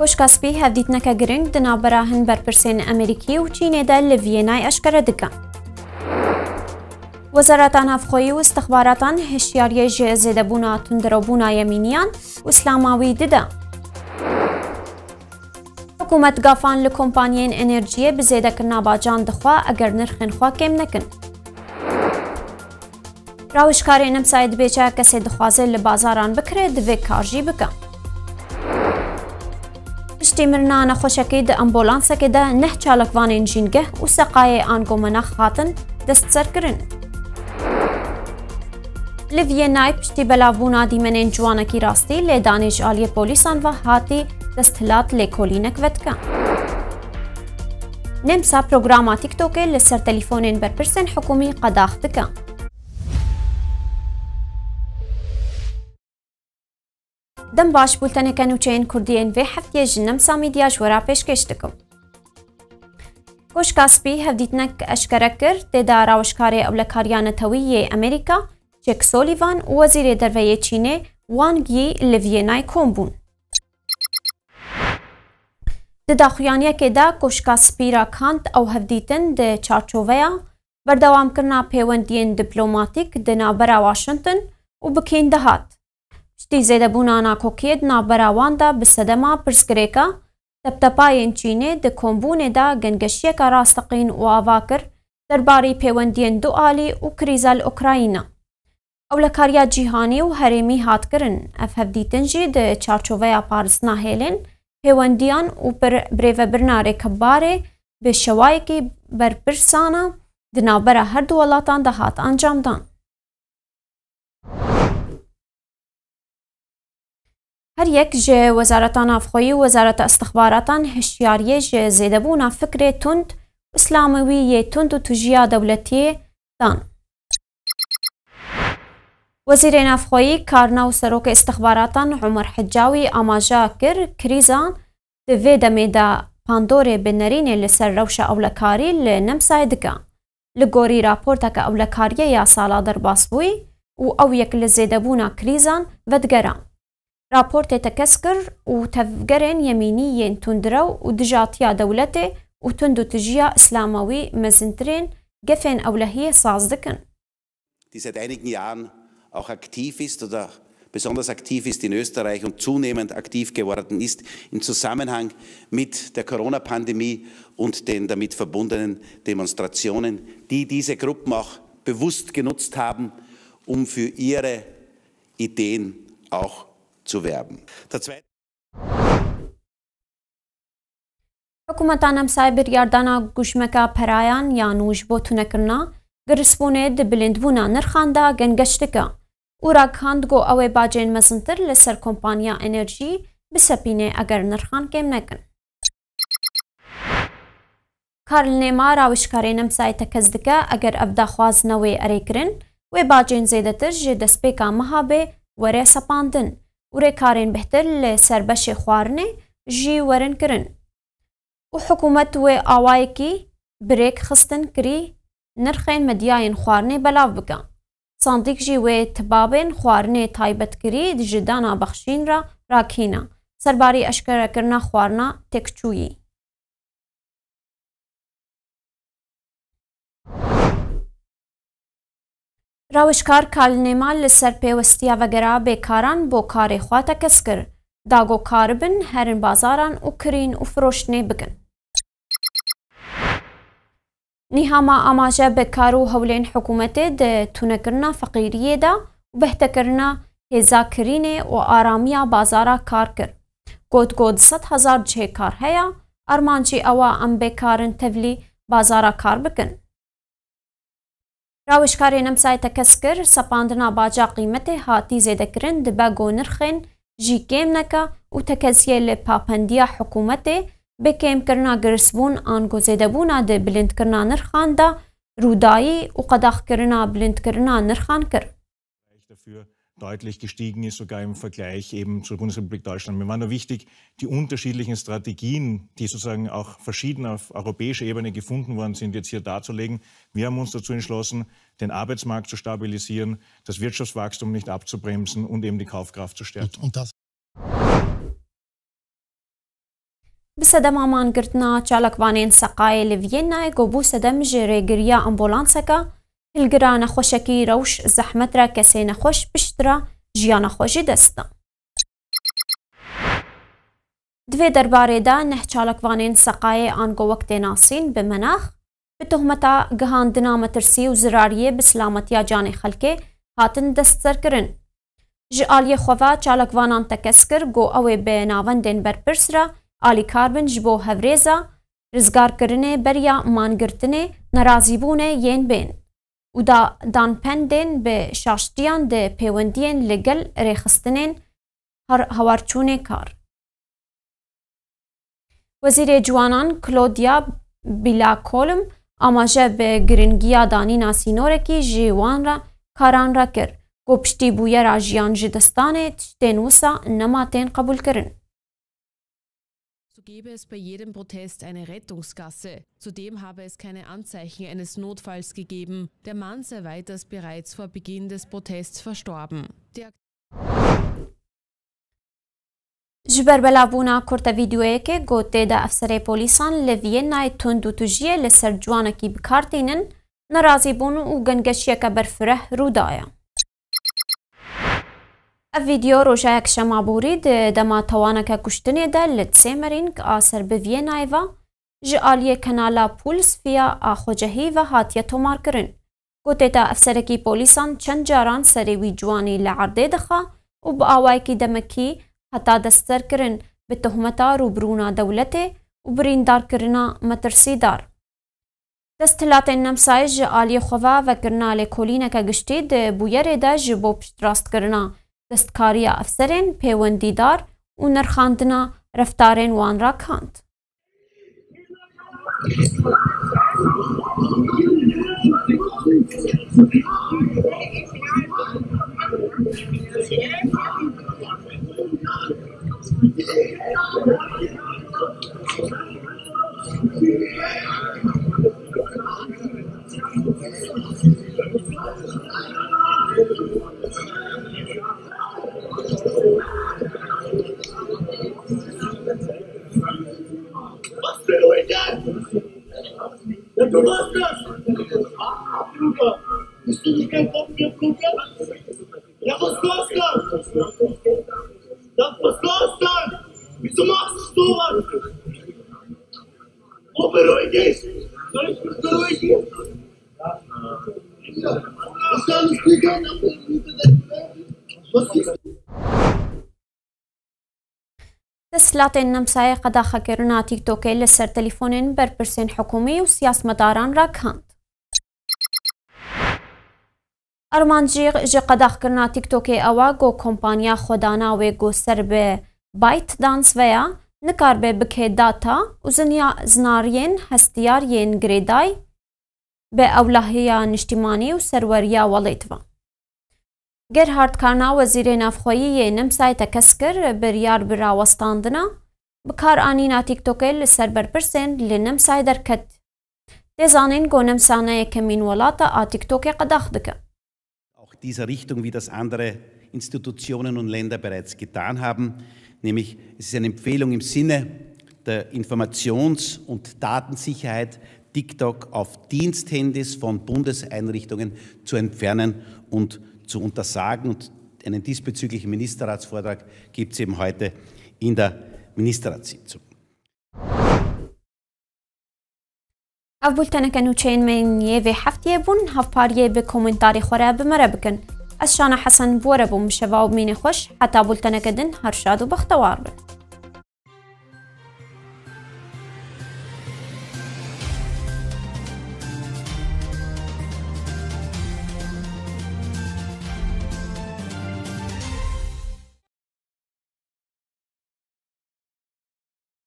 پۆشکاسپی هەفدیتنەکە گرنگ دنابرا هەن بەرپرسێن ئەمریکی و چینێدا لە ڤێنای ئەشکرە دکەن. وەزارەتان هەفخۆی و استەخباراتان هشیاریە ژێ زێدەبوونا تندرەبوونا یەمینیان و ئسلاماوی ددا. حکوومەت گافان لە کۆمپانیین ئەنرژیە بزێدەکردنا باجان دخوا ئەگەر نرخنخوا کێم نەکن. راوشکارێنم سایت بێچە کەسێ دخوازێت لە بازاران بکرێت دەوێ کاژی بکە. Աշտիմրնա անախոշակիդ դե ամբոլանսակիդ դե նեհ չալակվան ինժինգե ու սակայե անգոմնախ հատն դստսր կրին։ Լվիենայ պշտիբելավուն ադիմենեն ջուանակի ռաստի լեդանիշ ալի պոլիսանվա հատի դստլատ լեքոլինեք վետկա։ Նեմսա պրոգրամա տիկտոկ է լսր տելիֆոնեն բերպրսեն հոկումի կադախտկա։ دەم باش بولتەنەکە نوچەیەن کوردیان وێ هەفتێژ نەم سامی دیاژوەرا پێشکەش دکم. کۆشکاسپی هەفدیتنەک ئەشکەرە کرد تێدا ڕاوشکارێ ئەو لە کاریانەتەوەی یێ ئەمریکا چێکسۆلیڤان وەزیرێ دەرەیە چینێ وانگی لە ڤێنای کۆم بوون. دداخویانیەکێدا کۆشکاسپیرا کانت ئەو هەفدیتن دە چارچۆڤەیە بەردەوامکردنا پەیوەندیان دیپلۆماتیک دەنابەرا واشنگتن و بکەین دەهات. Ştî zêdebûnana kokiyê di navbera da bi sedema pirsgirêka teptepayên Çînê di kombûnê da gengeşiyeka rastiqîn û ava kir derbarî pêwendiyên du alî û krîza li Ukrayna. Ew lekariya cîhanî û herêmî hat kirin. Ev hevdîtin jî di çarçoveya parastina hêlên pêwendiyan û birêvebirna rêkebarê bi şewayekî berpirsana di navbera her du welatan de hat ancamdan. هر یک جه وزارتان افخوی و وزارت استخباراتان هشیاریه جه زیدبونا فکر تند اسلامیوی تند و تجیا دولتی دان. وزیر نفخوی کارنا و سروک استخباراتان عمر حجاوی آماجا کر کریزان دوی دمی دا پاندوری بنرینی لسر روش اولکاری لنمسای دکان. لگوری راپورتا که اولکاریه یا سالا در باس بوی و او یک لزیدبونا کریزان ودگران. رابورت يتكسكر وتفقرن يمينيين تندرو ودجاتيا دولتي وتندو تجيا إسلاموي مزنترين قفن أولهية صازدكن die seit einigen Jahren auch aktiv ist oder besonders aktiv ist in Österreich und zunehmend aktiv geworden ist im Zusammenhang mit der Corona-Pandemie und den damit verbundenen Demonstrationen, die diese Gruppen auch bewusst genutzt haben, um für ihre Ideen auch zu werben. Der zweite حکوومەتان ئەمسای بریاردانا گوژمەکە پەرایان یان وش بۆ تونەکردنا گرسبوونێ دبلندبوونا نرخاندا گەنگەشتەکە وراکاند گۆ ئەوەی باجێن مەزنتر لەسەر کۆمپانیا ئەنەرژی بسەپینێ ئەگەر نرخان کێم نەکەن کارل نێما راوشکارێ نەمسایتە کەس دکە ئەگەر ئەبداخوازنەوەی ئەرێکرن وێ باجێن زێدەتر ژێ دەستپێکا مەهابێ وەرێ سەپاندن ورێ کارێن بهتر لە سربەشی خواردنێ ژی وەرن کرن و حکوومەت وێ ئاوایەکی برێک خستن کری نرخێن مەدیایەن خواردنێ بەلاو بکە ساندیک ژی وێ تبابێن خواردنێ تایبەتکری دژدانا بەخشین را راکینە سەرباری ئەشکەرەکردنا خواردنا تێکچووی راوشکار کالنێمان لەسەر پێوەستیا بەگەرا بێکاران بۆ کارێ خواتە کەس کرد داگۆکار بن هەرن بازاران و کرین و فرۆشتنێ بگن نیهاما ئاماژە بەکار و هەولێن حکوومەتێ دە تونەکردنا فەقیریەدا و بەهتەکردنا هێزاکرینێ و ئارامیە بازارە کار کرد گۆتگۆت 100هزار جێکار هەیە ئەرمانجی ئەوە ئەم بێکارن تەولی بازارە کار بکن Raweşkarê nem sayta keskir sepandina baca qîmetê hatî zêdekirin dibe gonirxên jî kêm neke û tekeziyê li papendiya hikûmetê bi kêmkirina girsbûn an gozêdebûna di bilindkirina nirxan da rûdayî û qedexkirina bilindkirina nirxan kir. deutlich gestiegen ist, sogar im Vergleich eben zur Bundesrepublik Deutschland. Mir war nur wichtig, die unterschiedlichen Strategien, die sozusagen auch verschieden auf europäischer Ebene gefunden worden sind, jetzt hier darzulegen. Wir haben uns dazu entschlossen, den Arbeitsmarkt zu stabilisieren, das Wirtschaftswachstum nicht abzubremsen und eben die Kaufkraft zu stärken. Und, und بصدم امان گرتنا چالک وانین سقای لوینا گوبو صدم جری گریا امبولانسکا هلگرا نەخۆشەکی ڕەوش زەحمەترا کەسێ نەخۆش پشترا ژیان نەخۆشی دەستە. دوێ دەربارێدا نەهچالکوانên سەقایê ئانگۆ وەک تێناسین bi menax bi tohmeta gihandina metirsî û zirariyê bi silametiya canê xelkê hatin destserkirin. Ji aliyê xweva çalekvanan tekes kir got ew ê bi navendên berpirs re alîkarbin ji bo hevrêza rizgarkirinê beriya mangirtinê nerazîbûnê yên bên. و دا دانپندên bi şaştiyan de pêwendiyên li gel rêxistinên hewarçûnê kar. Wezîrê Ciwanan Claudia Bilakolm amaje bi giringiya danîna sînorekî ji wan re karan re kir. Ku piştîbûyera jiyan ji distanê tiştên wisa nema tên qebûlkirin. gebe es bei jedem Protest eine Rettungsgasse. Zudem habe es keine Anzeichen eines Notfalls gegeben. Der Mann sei weiters bereits vor Beginn des Protests verstorben. ji berbelabûna kurta vîdyoyekê gotê de efserê polîsan li Viennayê tund û tujiyê li ser ciwanekî bikartînin nerazîbûn û gengeşiyeka berfireh rû daye. ویدیو روژایەک شەمابووری دەما تەوانەکە کوشتنێدا لە سێمەرینگ ئاسەر بڤە نایڤ ji aliyê kenala Pulsfiya Axocehî ve hatiye tomar kirin. Gotêta efserekî polîsan çend caran serê wî ciwanî li erdê dixa û bi awayekî demekî heta dester kirin bi tuhmeta rûbrûna dewletê û birîndarkirina metirsîdar. Desthilatên nemsayî ji aliyê xova vekirina lêkolîneke giştî di bûyerê de ji bo piştrast kirina دستکاری افسرین پیوندی دار و نرخاندنا رفتارین وان را کند. Thank you. Так посластан! И с ума сдуван! Убирайтесь! Убирайтесь! Останусь бегать на пыль, Սլատենն ամսայ ղդախակերունա տիկտոկել սեր տելիֆոնեն բերպրսեն հոկումի ու սիաս մտարան ռական։ Արմանջիղ ժղադախ կրնա տիկտոքի ավա գո կոմպանյա խոդանավ է գո սրբ է բայտ դանցվեա, նկարբ է բքե դաթա, ուզնյա զնարյեն հստիար են գրեդայ, բե ավլահիա նշտիմանի ու սերվարյա վալետվա։ Գերհարդ քանա վզիրեն Աֆխոյի ենմ սայտը կսկր բրյար բրավաստանդնա, բքար անին ատիկտոկել սերբեր պրսեն լինմ սայդար կտ։ Դեզանին գոնմ սանայ եկեմին ոլատը ատիկտոկ է կդախ դկը։ dieser Richtung, wie das andere Institutionen und Länder bereits getan haben. Nämlich es ist eine Empfehlung im Sinne der Informations- und Datensicherheit, TikTok auf Diensthandys von Bundeseinrichtungen zu entfernen und zu untersagen. Und einen diesbezüglichen Ministerratsvortrag gibt es eben heute in der Ministerratssitzung. اول کنو چین من یه و هفتیه بون پاریه به کومنتاری خوره بمره بکن از شانه حسن بوره بوم شوا مین خوش حتی بولتنه کدن هر شاد و بختوار بکن